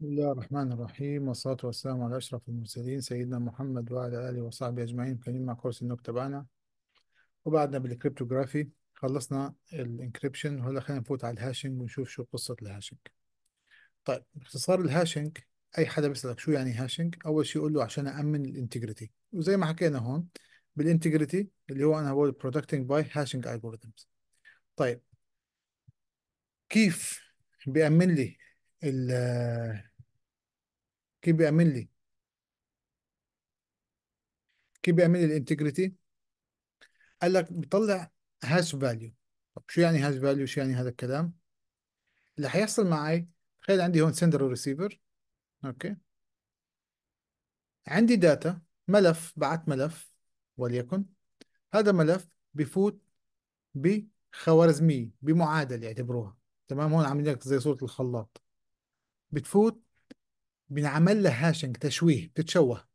بسم الله الرحمن الرحيم والصلاة والسلام على أشرف المرسلين سيدنا محمد وعلى آله وصحبه أجمعين كريم مع كورس النوك تبعنا وبعدنا بالكريبتوغرافي خلصنا الانكريبشن وهلا خلينا نفوت على الهاشنج ونشوف شو قصة الهاشنج طيب باختصار الهاشنج أي حدا بيسألك شو يعني هاشنج أول شيء يقول له عشان أأمن الانتجريتي وزي ما حكينا هون بالانتجريتي اللي هو أنا بقول بروتكتنج باي هاشنج algorithms طيب كيف بيأمن لي ال كيف بيأمن لي كيف بيأمن لي الانتجريتي قال لك بيطلع هاز فاليو طب شو يعني هاز فاليو شو يعني هذا الكلام اللي حيحصل معي تخيل عندي هون سندر وريسيفر اوكي عندي داتا ملف بعت ملف وليكن هذا ملف بفوت بخوارزمية بمعادلة يعتبروها تمام هون عاملين لك زي صورة الخلاط بتفوت بنعمل لها هاشنج تشويه بتتشوه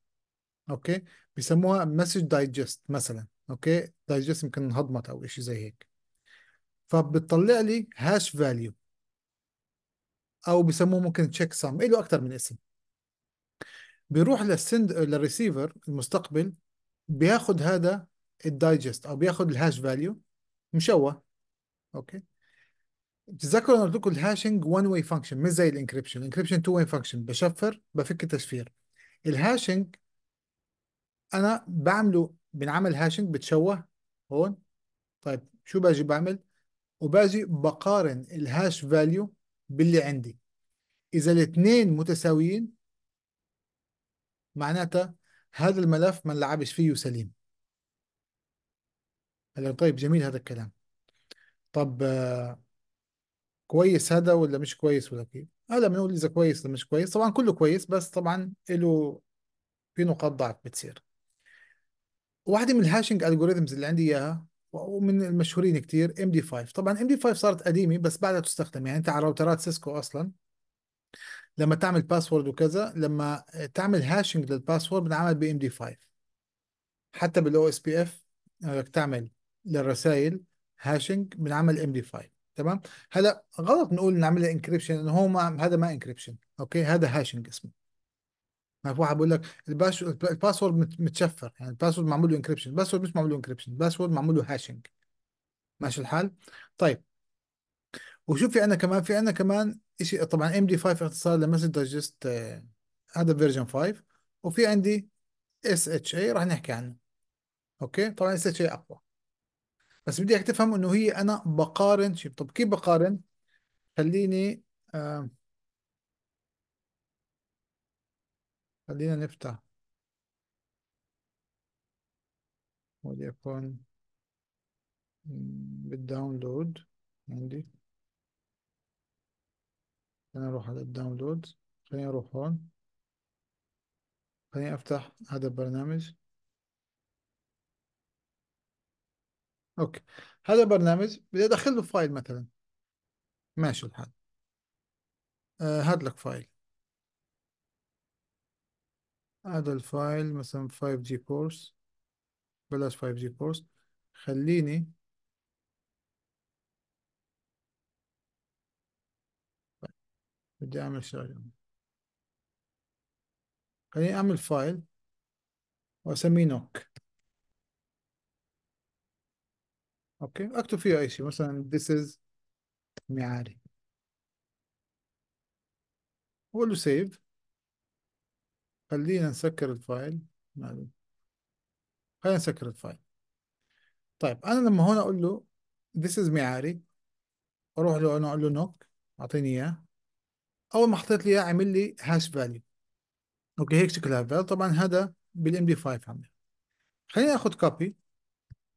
اوكي بيسموها مسج دايجست مثلا اوكي دايجست يمكن انهضمت او شيء زي هيك فبتطلع لي هاش فاليو او بيسموه ممكن تشيك سم له اكثر من اسم بيروح للسند للريسيفر المستقبل بياخذ هذا الدايجست او بياخذ الهاش فاليو مشوه اوكي تذكروا انا قلت لكم الهاشنج وان واي فانكشن مش زي الانكربشن الانكربشن تو واي فانكشن بشفر بفك تشفير الهاشنج انا بعمله بنعمل هاشنج بتشوه هون طيب شو باجي بعمل وباجي بقارن الهاش فاليو باللي عندي اذا الاثنين متساويين معناتها هذا الملف ما نلعبش فيه سليم هلا طيب جميل هذا الكلام طب آه، كويس هذا ولا مش كويس ولا كيف هلا بنقول اذا كويس ولا مش كويس طبعا كله كويس بس طبعا له في نقاط ضعف بتصير واحدة من الهاشنج الجوريزمز اللي عندي اياها ومن المشهورين كتير ام دي 5 طبعا ام دي 5 صارت قديمه بس بعدها تستخدم يعني انت على راوترات سيسكو اصلا لما تعمل باسورد وكذا لما تعمل هاشنج للباسورد بنعمل بام دي 5 حتى بالاو اس بي اف بدك تعمل للرسائل هاشنج بنعمل ام دي 5 تمام هلا غلط نقول نعملها انكريبشن انه هو ما هذا ما انكريبشن اوكي هذا هاشنج اسمه ما في واحد بيقول لك الباسورد متشفر يعني الباسورد معمول له انكريبشن الباسورد مش معمول له انكريبشن الباسورد معمول له هاشنج ماشي الحال طيب وشوف في عندنا كمان في عندنا كمان شيء طبعا ام دي 5 اختصار لمسج دايجست آه، هذا فيرجن 5 وفي عندي اس اتش اي راح نحكي عنه اوكي طبعا اس اتش اي اقوى بس بدي اياك تفهم انه هي انا بقارن شيء طب كيف بقارن خليني آه خلينا نفتح وليكن بالداونلود عندي خليني اروح على الداونلود خليني اروح هون خليني افتح هذا البرنامج اوكي هذا برنامج بدي ادخل له فايل مثلا ماشي الحال آه، هات لك فايل هذا الفايل مثلا 5G كورس بلاش 5G كورس خليني بدي اعمل شغله خليني اعمل فايل واسميه نوك اوكي اكتب فيها اي شيء مثلا this is معاري وقول له save خلينا نسكر الفايل خلينا نسكر الفايل طيب انا لما هون اقول له this is معاري اروح له انا اقول له نوك اعطيني اياه اول ما حطيت لي اياه عمل لي هاش فاليو اوكي هيك شكلها فاليو طبعا هذا بالام دي 5 عمل خليني اخذ كوبي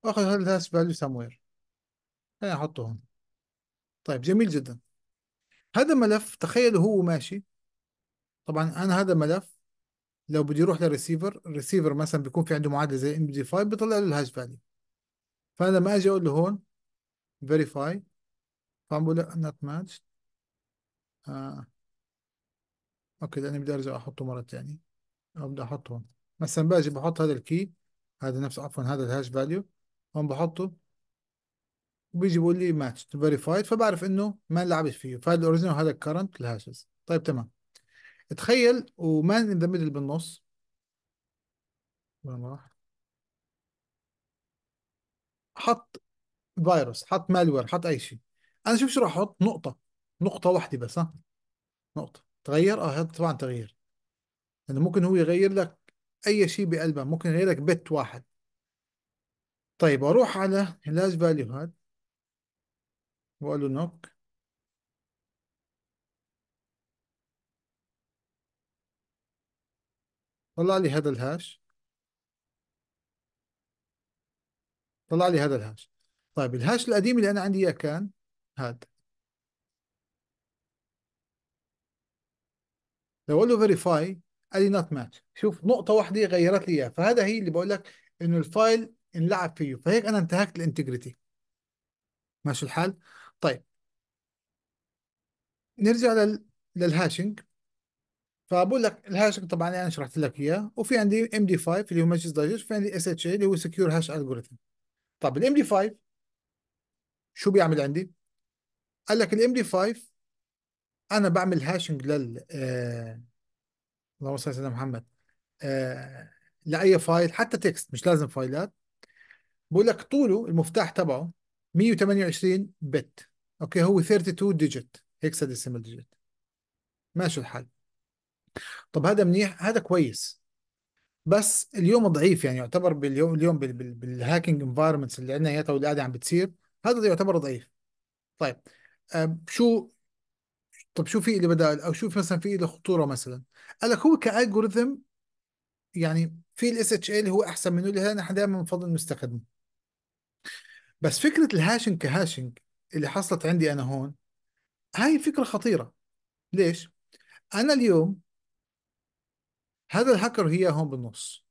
واخذ هذا الهاش فاليو سموير هحطه إيه، هون طيب جميل جدا هذا ملف تخيلوا هو ماشي طبعا انا هذا ملف لو بدي يروح للريسيفر الريسيفر مثلا بيكون في عنده معادله زي ام دي 5 بيطلع له الهاش فاليو فانا لما اجي اقول له هون فيريفاي فعم بقول له نوت ماتش آه. اوكي لاني بدي ارجع احطه مره ثانيه او بدي احطه هون مثلا باجي بحط هذا الكي هذا نفسه عفوا هذا الهاش فاليو هون بحطه وبيجي بيقول لي ماتش فيريفايد فبعرف انه ما لعبت فيه فهذا الاوريجينال وهذا الكرنت الهاشز طيب تمام تخيل ومان ان ذا ميدل بالنص وين راح حط فيروس حط مالوير حط اي شيء انا شوف شو راح احط نقطه نقطه واحده بس ها نقطه تغير اه هذا طبعا تغيير لانه يعني ممكن هو يغير لك اي شيء بقلبه ممكن يغير لك بت واحد طيب اروح على هلاش فاليو هذا وقال له نوك طلع لي هذا الهاش طلع لي هذا الهاش طيب الهاش القديم اللي انا عندي اياه كان هذا لو اقول له فيريفاي قال لي نوت ماتش شوف نقطه واحده غيرت لي اياها فهذا هي اللي بقول لك انه الفايل انلعب فيه فهيك انا انتهكت الانتجريتي ماشي الحال طيب نرجع لل... للهاشنج فبقول لك الهاشنج طبعا انا شرحت لك اياه وفي عندي ام دي 5 اللي هو ماتشز دايجست وفي عندي اس اتش اي اللي هو سكيور هاش الجوريثم طب الام دي 5 شو بيعمل عندي؟ قال لك الام دي 5 انا بعمل هاشنج لل آه، اللهم صل على سيدنا محمد آه، لاي فايل حتى تكست مش لازم فايلات بقول لك طوله المفتاح تبعه 128 بت اوكي هو 32 ديجيت هيكسا ديسيمال ديجيت ماشي الحال طب هذا منيح هذا كويس بس اليوم ضعيف يعني يعتبر باليوم اليوم بالهاكينج انفايرمنتس اللي عندنا اياها واللي قاعده عم بتصير هذا يعتبر ضعيف طيب أه شو طب شو في اللي بدائل او شو مثلا في له خطوره مثلا قال لك هو كالجوريثم يعني في الاس اتش ال هو احسن منه اللي نحن دائما بنفضل نستخدمه بس فكره الهاشنج كهاشنج اللي حصلت عندي انا هون هاي فكره خطيره ليش؟ انا اليوم هذا الهاكر هي هون بالنص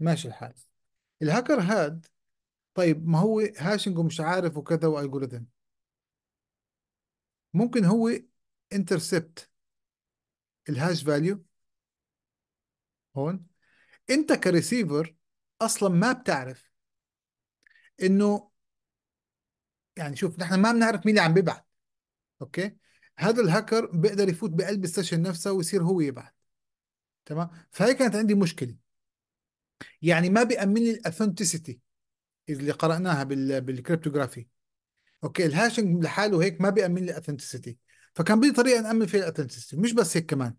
ماشي الحال الهاكر هاد طيب ما هو هاشنج ومش عارف وكذا والجوريثم ممكن هو انترسبت الهاش فاليو هون انت كريسيفر اصلا ما بتعرف انه يعني شوف نحن ما بنعرف مين اللي عم بيبعت اوكي هذا الهاكر بيقدر يفوت بقلب السيشن نفسه ويصير هو يبعت تمام فهي كانت عندي مشكله يعني ما بيأمن لي الاثنتسيتي اللي قرأناها بالكريبتوغرافي اوكي الهاشنج لحاله هيك ما بيأمن لي الاثنتسيتي فكان بدي طريقه نأمن فيها الاثنتسيتي مش بس هيك كمان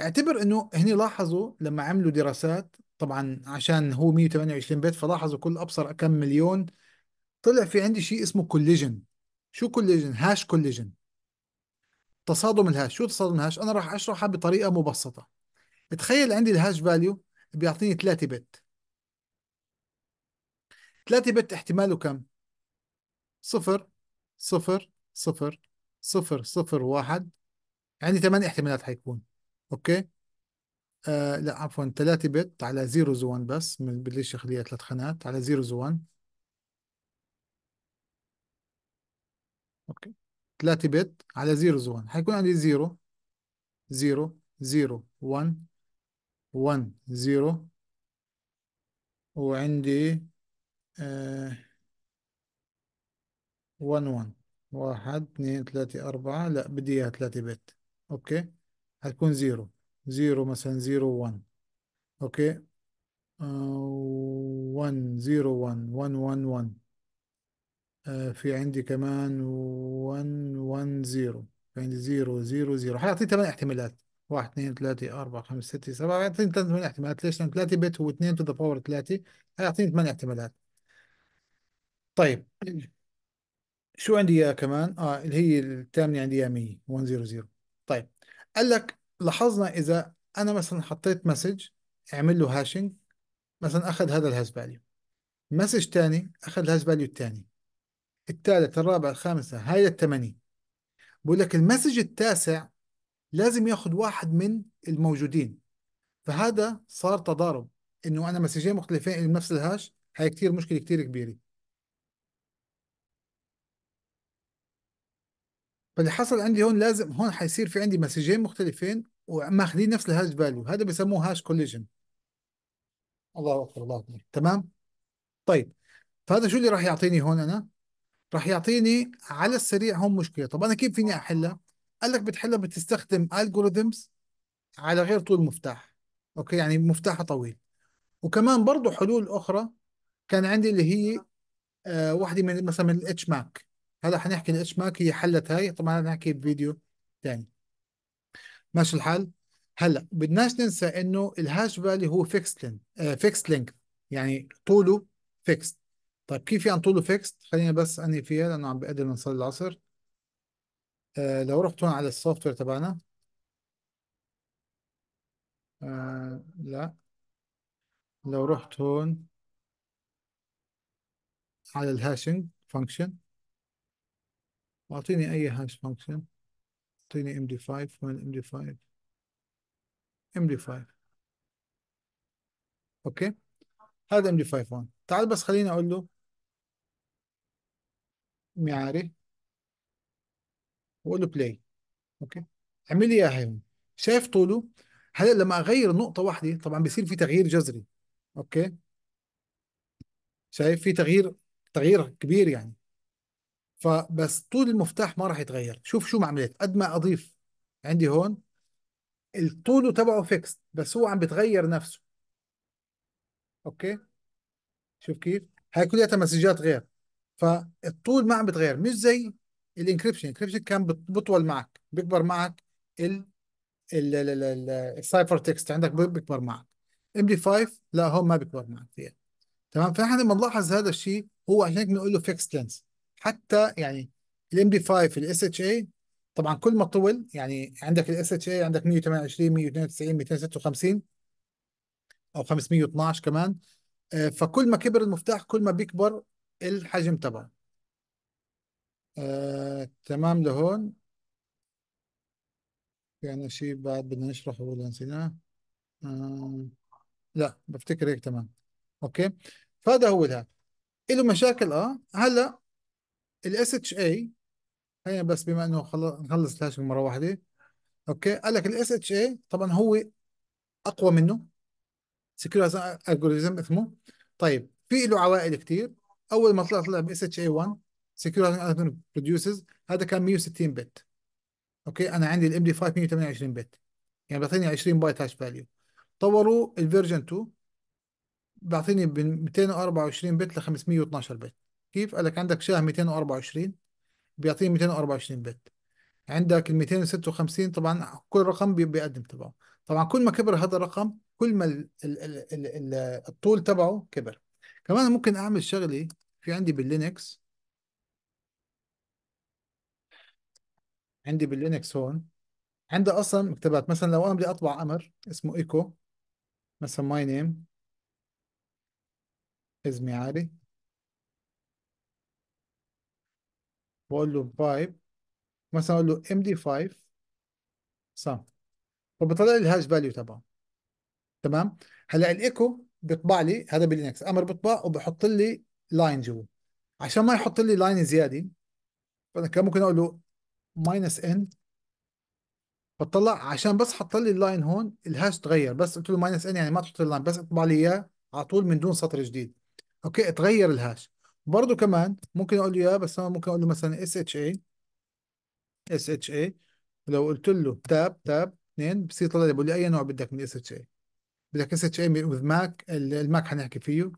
اعتبر انه هني لاحظوا لما عملوا دراسات طبعا عشان هو 128 بت فلاحظوا كل ابصر كم مليون طلع في عندي شيء اسمه كوليجن شو كوليجن هاش كوليجن تصادم الهاش شو تصادم الهاش انا راح اشرحها بطريقه مبسطه تخيل عندي الهاش فاليو بيعطيني 3 بت 3 بت احتماله كم صفر صفر صفر صفر صفر واحد يعني 8 احتمالات حيكون اوكي آه لا عفوا 3 بت على زيروز 1 بس ما بديش اخليها ثلاث خانات على زيروز 1 اوكي 3 بت على زيروز 1 حيكون عندي 0 0 0 1 1 0 وعندي آه 1 1 1 2 3 4 لا بدي اياها 3 بت اوكي حتكون 0 زيرو مثلا زيرو ون اوكي آه، ون زيرو ون ون ون ون آه، في عندي كمان ون ون زيرو في عندي زيرو زيرو زيرو هيعطيني ثمان احتمالات واحد اثنين ثلاثة أربعة خمسة ستة سبعة يعطيني ثمان احتمالات ليش؟ لان ثلاثة بت هو اثنين تو ذا باور ثلاثة حيعطيني ثمان احتمالات طيب شو عندي اياها كمان؟ اه اللي هي الثامنه عندي اياها 100 1 0 0 طيب قال لك لاحظنا اذا انا مثلا حطيت مسج اعمل له هاشنج مثلا اخذ هذا الهاش فاليو مسج ثاني اخذ الهاش فاليو الثاني الثالث الرابع الخامسه هاي الثمانيه بقول لك المسج التاسع لازم ياخذ واحد من الموجودين فهذا صار تضارب انه انا مسجين مختلفين نفس الهاش هاي كثير مشكله كثير كبيره فاللي حصل عندي هون لازم هون حيصير في عندي مسجين مختلفين وماخذين نفس الهاش فاليو هذا بسموه هاش كوليجن الله اكبر الله اكبر تمام طيب فهذا شو اللي راح يعطيني هون انا راح يعطيني على السريع هون مشكله طب انا كيف فيني احلها قال لك بتحلها بتستخدم الجوريثمز على غير طول مفتاح اوكي يعني مفتاحها طويل وكمان برضه حلول اخرى كان عندي اللي هي آه واحده من مثلا من الاتش ماك هلا حنحكي الاتشماك هي حلت هاي طبعا نحكي بفيديو ثاني ماشي الحال هلا بدناش ننسى انه الهاش فاليو هو فيكس لينك فيكس لينك يعني طوله فيكس طيب كيف يعني طوله فيكس خلينا بس انهي فيها لانه عم بقدر نصلي العصر آه لو رحت هون على السوفت وير تبعنا آه لا لو رحت هون على الهاشنج فانكشن واعطيني اي هاش فانكشن اعطيني ام دي 5 وين ام دي 5 ام دي 5 اوكي هذا ام دي 5 1 تعال بس خليني اقول له معاري واقول له بلاي اوكي اعمل لي اياها هون شايف طوله هلا لما اغير نقطه واحده طبعا بصير في تغيير جذري اوكي شايف في تغيير تغيير كبير يعني فبس طول المفتاح ما راح يتغير شوف شو ما عملت قد ما اضيف عندي هون الطول تبعه فيكس بس هو عم بتغير نفسه اوكي شوف كيف هاي كلياتها مسجات غير فالطول ما عم بتغير مش زي الانكربشن الانكربشن كان بطول معك بيكبر معك ال ال ال السايفر تكست عندك بيكبر معك ام دي 5 لا هون ما بيكبر معك فيها تمام فنحن بنلاحظ هذا الشيء هو عشان هيك بنقول له فيكس لينس حتى يعني الام دي 5 الاس اتش اي طبعا كل ما طول يعني عندك الاس اتش اي عندك 128 192 256 او 512 كمان آه، فكل ما كبر المفتاح كل ما بيكبر الحجم تبعه آه، تمام لهون في يعني شيء بعد بدنا نشرحه ولا نسيناه آه، لا بفتكر هيك تمام اوكي فهذا هو ده له مشاكل اه هلا الاس اتش اي هي بس بما انه خلص نخلص الهاشنج مره واحده اوكي قال لك الاس اتش اي طبعا هو اقوى منه سكيور الجوريزم اسمه طيب في له عوائل كثير اول ما طلع طلع باس اتش اي 1 سكيور الجوريزم بروديوسز هذا كان 160 بت اوكي انا عندي الام دي 5 128 بت يعني بيعطيني 20 بايت هاش فاليو طوروا الفيرجن 2 بيعطيني من 224 بت ل 512 بت كيف قال لك عندك شاه 224 بيعطيه 224 بت عندك ال 256 طبعا كل رقم بيقدم تبعه طبعا كل ما كبر هذا الرقم كل ما الطول تبعه كبر كمان ممكن اعمل شغله في عندي باللينكس عندي باللينكس هون عندي اصلا مكتبات مثلا لو انا بدي اطبع امر اسمه ايكو مثلا ماي نيم اسمي عادي بقول له بايب مثلا اقول له ام دي 5 صح فبطلع لي الهاش فاليو تبعه تمام هلا الايكو بيطبع لي هذا باللينكس امر بيطبع وبحط لي لاين جوا عشان ما يحط لي لاين زياده فانا كان ممكن اقول له ماينس ان بطلع عشان بس حط لي اللاين هون الهاش تغير بس قلت له ماينس ان يعني ما تحط اللاين بس اطبع لي اياه على طول من دون سطر جديد اوكي تغير الهاش برضه كمان ممكن اقول له اياه بس انا ممكن اقول له مثلا اس اتش اي اس اتش اي لو قلت له تاب تاب اثنين بصير يطلع لي بقول لي اي نوع بدك من اس اتش اي بدك اس اتش اي وذ ماك الماك حنحكي فيه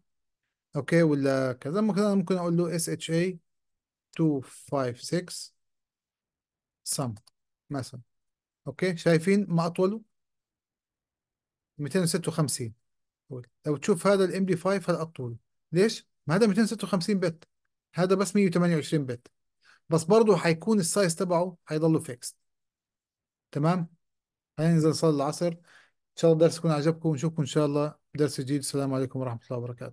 اوكي ولا كذا ممكن انا ممكن اقول له اس اتش اي 256 سم مثلا اوكي شايفين ما اطوله 256 لو تشوف هذا الام دي 5 هذا اطول ليش؟ ما هذا 256 بت هذا بس 128 بت بس برضه حيكون السايز تبعه حيضله فيكس تمام ننزل نصلي العصر ان شاء الله الدرس يكون عجبكم ونشوفكم ان شاء الله درس جديد السلام عليكم ورحمه الله وبركاته